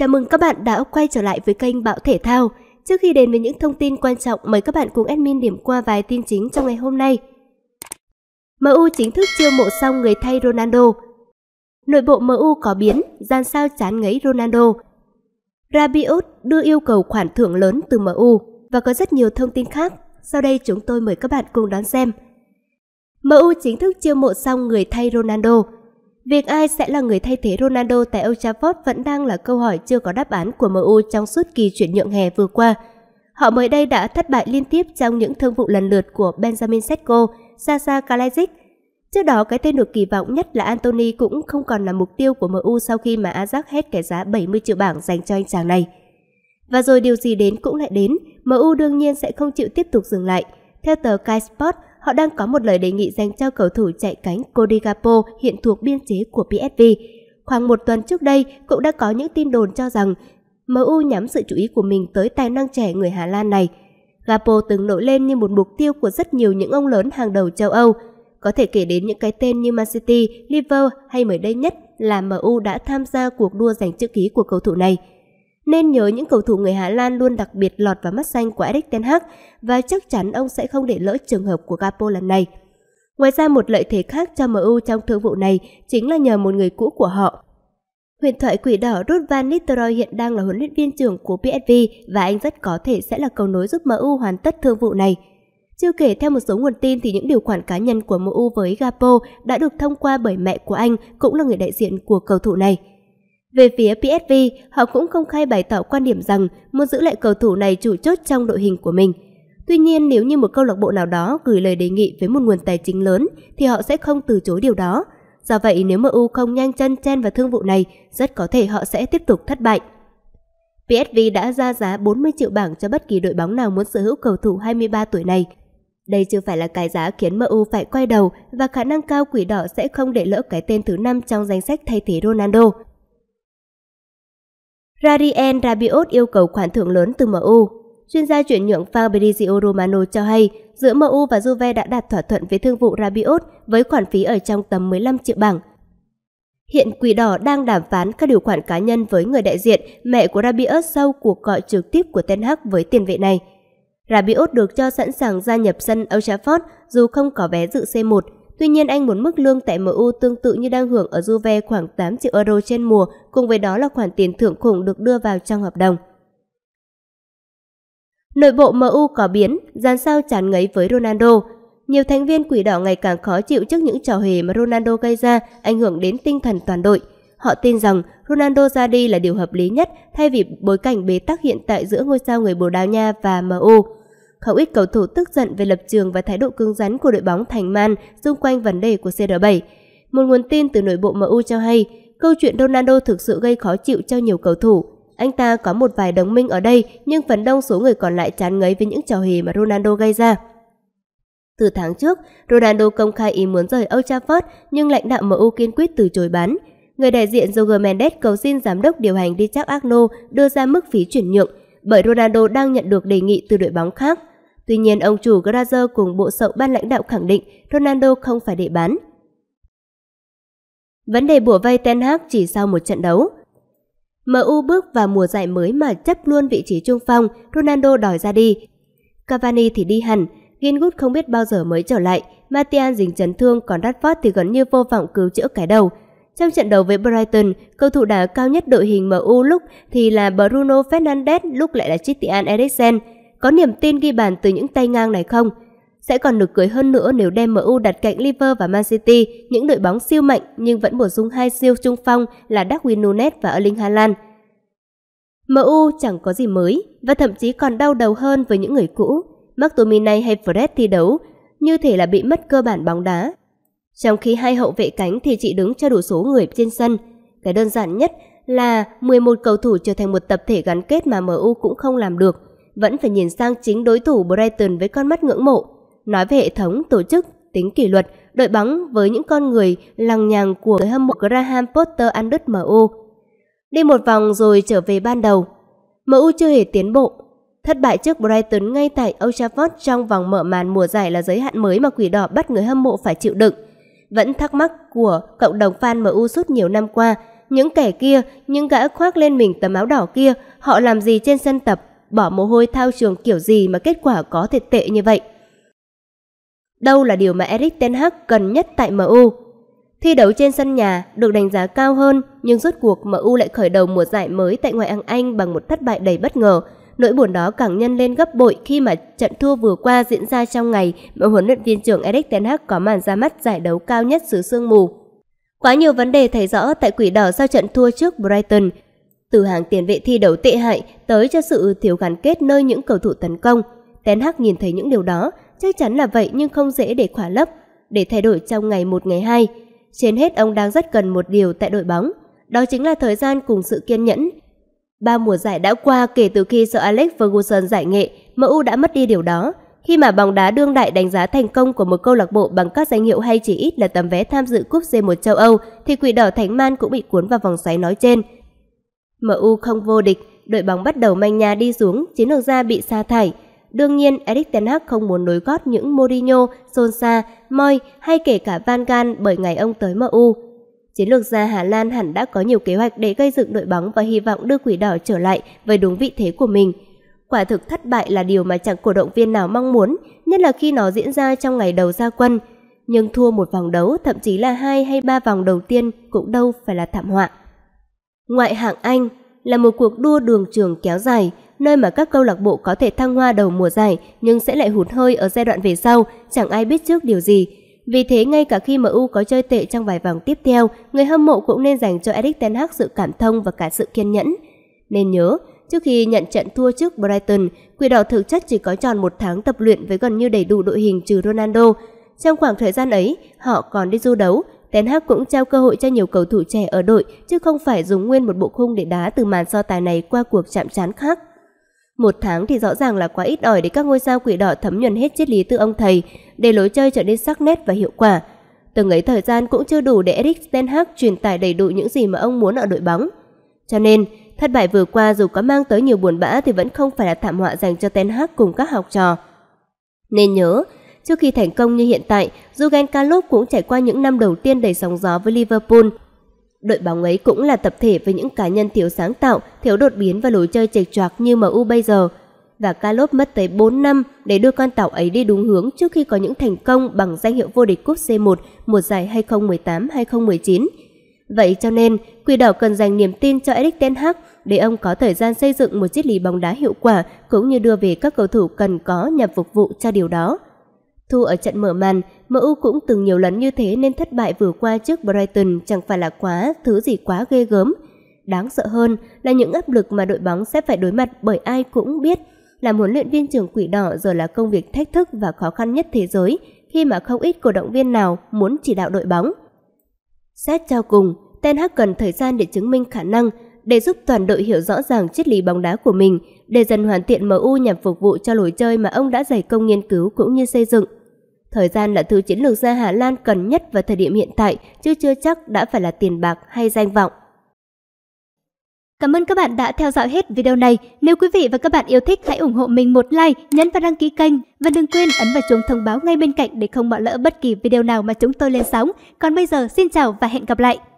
Chào mừng các bạn đã quay trở lại với kênh Bạo Thể Thao. Trước khi đến với những thông tin quan trọng, mời các bạn cùng admin điểm qua vài tin chính trong ngày hôm nay. MU chính thức chiêu mộ xong người thay Ronaldo. Nội bộ MU có biến, gian sao chán ngấy Ronaldo. Rabiot đưa yêu cầu khoản thưởng lớn từ MU và có rất nhiều thông tin khác. Sau đây chúng tôi mời các bạn cùng đón xem. MU chính thức chiêu mộ xong người thay Ronaldo. Việc ai sẽ là người thay thế Ronaldo tại Old Trafford vẫn đang là câu hỏi chưa có đáp án của MU trong suốt kỳ chuyển nhượng hè vừa qua. Họ mới đây đã thất bại liên tiếp trong những thương vụ lần lượt của Benjamin Sesko, Sasa Kalajic. Trước đó, cái tên được kỳ vọng nhất là Anthony cũng không còn là mục tiêu của MU sau khi mà Ajax hết cái giá 70 triệu bảng dành cho anh chàng này. Và rồi điều gì đến cũng lại đến, MU đương nhiên sẽ không chịu tiếp tục dừng lại. Theo tờ Sky Sport, họ đang có một lời đề nghị dành cho cầu thủ chạy cánh Cody Gapo hiện thuộc biên chế của PSV. Khoảng một tuần trước đây, cũng đã có những tin đồn cho rằng MU nhắm sự chú ý của mình tới tài năng trẻ người Hà Lan này. Gapo từng nổi lên như một mục tiêu của rất nhiều những ông lớn hàng đầu châu Âu. Có thể kể đến những cái tên như Man City, Liverpool hay mới đây nhất là MU đã tham gia cuộc đua giành chữ ký của cầu thủ này. Nên nhớ những cầu thủ người Hà Lan luôn đặc biệt lọt vào mắt xanh của Erik Ten Hag và chắc chắn ông sẽ không để lỡ trường hợp của Gapo lần này. Ngoài ra một lợi thế khác cho MU trong thương vụ này chính là nhờ một người cũ của họ. Huyền thoại quỷ đỏ Ruud van Nistelrooy hiện đang là huấn luyện viên trưởng của PSV và anh rất có thể sẽ là cầu nối giúp MU hoàn tất thương vụ này. Chưa kể theo một số nguồn tin thì những điều khoản cá nhân của MU với Gapo đã được thông qua bởi mẹ của anh cũng là người đại diện của cầu thủ này. Về phía PSV, họ cũng công khai bày tỏ quan điểm rằng muốn giữ lại cầu thủ này chủ chốt trong đội hình của mình. Tuy nhiên, nếu như một câu lạc bộ nào đó gửi lời đề nghị với một nguồn tài chính lớn thì họ sẽ không từ chối điều đó. Do vậy, nếu MU không nhanh chân chen vào thương vụ này, rất có thể họ sẽ tiếp tục thất bại. PSV đã ra giá 40 triệu bảng cho bất kỳ đội bóng nào muốn sở hữu cầu thủ 23 tuổi này. Đây chưa phải là cái giá khiến MU phải quay đầu và khả năng cao quỷ đỏ sẽ không để lỡ cái tên thứ năm trong danh sách thay thế Ronaldo. Rarien Rabiot yêu cầu khoản thưởng lớn từ MU. Chuyên gia chuyển nhượng Fabrizio Romano cho hay giữa MU và Juve đã đạt thỏa thuận về thương vụ Rabiot với khoản phí ở trong tầm 15 triệu bảng. Hiện Quỷ Đỏ đang đàm phán các điều khoản cá nhân với người đại diện mẹ của Rabiot sau cuộc gọi trực tiếp của Ten Hag với tiền vệ này. Rabiot được cho sẵn sàng gia nhập sân Old Trafford dù không có vé dự C1 Tuy nhiên anh muốn mức lương tại MU tương tự như đang hưởng ở Juve khoảng 8 triệu euro trên mùa, cùng với đó là khoản tiền thưởng khủng được đưa vào trong hợp đồng. Nội bộ MU có biến, dàn sao chán ngấy với Ronaldo. Nhiều thành viên quỷ đỏ ngày càng khó chịu trước những trò hề mà Ronaldo gây ra, ảnh hưởng đến tinh thần toàn đội. Họ tin rằng Ronaldo ra đi là điều hợp lý nhất thay vì bối cảnh bế tắc hiện tại giữa ngôi sao người Bồ Đào Nha và MU không ít cầu thủ tức giận về lập trường và thái độ cứng rắn của đội bóng Thành Man xung quanh vấn đề của CR7. Một nguồn tin từ nội bộ MU cho hay, câu chuyện Ronaldo thực sự gây khó chịu cho nhiều cầu thủ. Anh ta có một vài đồng minh ở đây, nhưng phần đông số người còn lại chán ngấy với những trò hề mà Ronaldo gây ra. Từ tháng trước, Ronaldo công khai ý muốn rời Old Trafford, nhưng lãnh đạo MU kiên quyết từ chối bán. Người đại diện Roger Mendes cầu xin giám đốc điều hành Richard arno đưa ra mức phí chuyển nhượng, bởi Ronaldo đang nhận được đề nghị từ đội bóng khác. Tuy nhiên, ông chủ Grazer cùng bộ sậu ban lãnh đạo khẳng định Ronaldo không phải để bán. Vấn đề bổ vây Ten Hag chỉ sau một trận đấu. MU bước vào mùa giải mới mà chấp luôn vị trí trung phong, Ronaldo đòi ra đi. Cavani thì đi hẳn, Greenwood không biết bao giờ mới trở lại, Martial dính chấn thương còn Rashford thì gần như vô vọng cứu chữa cái đầu. Trong trận đấu với Brighton, cầu thủ đá cao nhất đội hình MU lúc thì là Bruno Fernandes, lúc lại là Christian Eriksen có niềm tin ghi bàn từ những tay ngang này không? Sẽ còn được cưới hơn nữa nếu đem MU đặt cạnh Liverpool và Man City, những đội bóng siêu mạnh nhưng vẫn bổ sung hai siêu trung phong là Darwin Nunes và Erling Haaland. MU chẳng có gì mới và thậm chí còn đau đầu hơn với những người cũ. McTominay hay Fred thi đấu như thể là bị mất cơ bản bóng đá. Trong khi hai hậu vệ cánh thì chỉ đứng cho đủ số người trên sân. Cái đơn giản nhất là 11 cầu thủ trở thành một tập thể gắn kết mà MU cũng không làm được – vẫn phải nhìn sang chính đối thủ Brighton với con mắt ngưỡng mộ. Nói về hệ thống, tổ chức, tính kỷ luật, đội bóng với những con người lằng nhằng của người hâm mộ Graham Potter ăn đứt MU. Đi một vòng rồi trở về ban đầu. MU chưa hề tiến bộ. Thất bại trước Brighton ngay tại Old Trafford trong vòng mở màn mùa giải là giới hạn mới mà quỷ đỏ bắt người hâm mộ phải chịu đựng. Vẫn thắc mắc của cộng đồng fan MU suốt nhiều năm qua, những kẻ kia, những gã khoác lên mình tấm áo đỏ kia, họ làm gì trên sân tập bỏ mồ hôi thao trường kiểu gì mà kết quả có thể tệ như vậy. Đâu là điều mà Eric Ten Hag cần nhất tại MU? Thi đấu trên sân nhà được đánh giá cao hơn, nhưng rốt cuộc MU lại khởi đầu mùa giải mới tại ngoại hạng Anh bằng một thất bại đầy bất ngờ. Nỗi buồn đó càng nhân lên gấp bội khi mà trận thua vừa qua diễn ra trong ngày mà huấn luyện viên trưởng Eric Ten Hag có màn ra mắt giải đấu cao nhất xứ sương mù. Quá nhiều vấn đề thấy rõ tại quỷ đỏ sau trận thua trước Brighton, từ hàng tiền vệ thi đấu tệ hại tới cho sự thiếu gắn kết nơi những cầu thủ tấn công. Ten Hag nhìn thấy những điều đó, chắc chắn là vậy nhưng không dễ để khỏa lấp, để thay đổi trong ngày một ngày hai. Trên hết ông đang rất cần một điều tại đội bóng, đó chính là thời gian cùng sự kiên nhẫn. Ba mùa giải đã qua kể từ khi Sir Alex Ferguson giải nghệ, MU đã mất đi điều đó. Khi mà bóng đá đương đại đánh giá thành công của một câu lạc bộ bằng các danh hiệu hay chỉ ít là tấm vé tham dự cúp C1 châu Âu, thì quỷ đỏ Thánh Man cũng bị cuốn vào vòng xoáy nói trên – MU không vô địch, đội bóng bắt đầu manh nhà đi xuống, chiến lược gia bị sa thải. Đương nhiên, Eric Ten Hag không muốn nối gót những Mourinho, Solskjaer, Moy hay kể cả Van Gaal bởi ngày ông tới MU. Chiến lược gia Hà Lan hẳn đã có nhiều kế hoạch để gây dựng đội bóng và hy vọng đưa quỷ đỏ trở lại với đúng vị thế của mình. Quả thực thất bại là điều mà chẳng cổ động viên nào mong muốn, nhất là khi nó diễn ra trong ngày đầu ra quân. Nhưng thua một vòng đấu, thậm chí là hai hay ba vòng đầu tiên cũng đâu phải là thảm họa. Ngoại hạng Anh là một cuộc đua đường trường kéo dài, nơi mà các câu lạc bộ có thể thăng hoa đầu mùa giải nhưng sẽ lại hụt hơi ở giai đoạn về sau, chẳng ai biết trước điều gì. Vì thế ngay cả khi MU có chơi tệ trong vài vòng tiếp theo, người hâm mộ cũng nên dành cho Erik Ten Hag sự cảm thông và cả sự kiên nhẫn. Nên nhớ, trước khi nhận trận thua trước Brighton, Quỷ đỏ thực chất chỉ có tròn một tháng tập luyện với gần như đầy đủ đội hình trừ Ronaldo. Trong khoảng thời gian ấy, họ còn đi du đấu, Ten Hag cũng trao cơ hội cho nhiều cầu thủ trẻ ở đội chứ không phải dùng nguyên một bộ khung để đá từ màn so tài này qua cuộc chạm trán khác. Một tháng thì rõ ràng là quá ít ỏi để các ngôi sao quỷ đỏ thấm nhuần hết triết lý từ ông thầy để lối chơi trở nên sắc nét và hiệu quả. Từng ấy thời gian cũng chưa đủ để Eric Ten Hag truyền tải đầy đủ những gì mà ông muốn ở đội bóng. Cho nên, thất bại vừa qua dù có mang tới nhiều buồn bã thì vẫn không phải là thảm họa dành cho Ten Hag cùng các học trò. Nên nhớ, Trước khi thành công như hiện tại, Jurgen Klopp cũng trải qua những năm đầu tiên đầy sóng gió với Liverpool. Đội bóng ấy cũng là tập thể với những cá nhân thiếu sáng tạo, thiếu đột biến và lối chơi chệch choạc như MU bây giờ. Và Klopp mất tới 4 năm để đưa con tàu ấy đi đúng hướng trước khi có những thành công bằng danh hiệu vô địch cúp C1 mùa giải 2018-2019. Vậy cho nên, Quỷ Đỏ cần dành niềm tin cho Erik Ten Hag để ông có thời gian xây dựng một triết lý bóng đá hiệu quả cũng như đưa về các cầu thủ cần có nhằm phục vụ cho điều đó. Thu ở trận mở màn, MU cũng từng nhiều lần như thế nên thất bại vừa qua trước Brighton chẳng phải là quá thứ gì quá ghê gớm. Đáng sợ hơn là những áp lực mà đội bóng sẽ phải đối mặt bởi ai cũng biết là huấn luyện viên trưởng Quỷ Đỏ giờ là công việc thách thức và khó khăn nhất thế giới khi mà không ít cổ động viên nào muốn chỉ đạo đội bóng. Xét cho cùng, Ten Hag cần thời gian để chứng minh khả năng, để giúp toàn đội hiểu rõ ràng triết lý bóng đá của mình, để dần hoàn thiện MU nhằm phục vụ cho lối chơi mà ông đã dày công nghiên cứu cũng như xây dựng. Thời gian là thứ chiến lược gia Hà Lan cần nhất vào thời điểm hiện tại, chứ chưa chắc đã phải là tiền bạc hay danh vọng. Cảm ơn các bạn đã theo dõi hết video này. Nếu quý vị và các bạn yêu thích, hãy ủng hộ mình một like, nhấn và đăng ký kênh. Và đừng quên ấn vào chuông thông báo ngay bên cạnh để không bỏ lỡ bất kỳ video nào mà chúng tôi lên sóng. Còn bây giờ, xin chào và hẹn gặp lại!